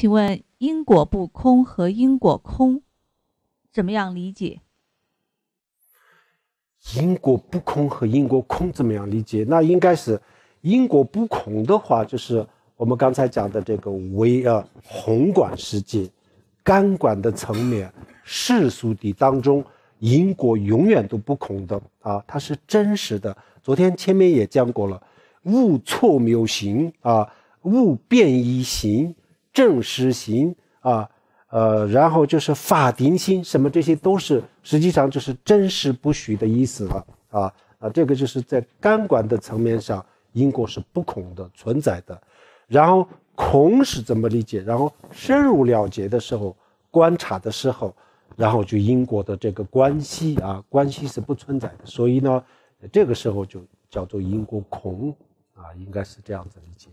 请问因果不空和因果空，怎么样理解？因果不空和因果空怎么样理解？那应该是因果不空的话，就是我们刚才讲的这个唯呃宏观世界、干管的层面、世俗的当中，因果永远都不空的啊，它是真实的。昨天前面也讲过了，物错谬形啊，物变易形。正实行啊，呃，然后就是法定心，什么这些都是，实际上就是真实不虚的意思了啊啊，这个就是在干管的层面上，因果是不空的存在的。然后空是怎么理解？然后深入了结的时候，观察的时候，然后就因果的这个关系啊，关系是不存在的。所以呢，这个时候就叫做因果空啊，应该是这样子理解。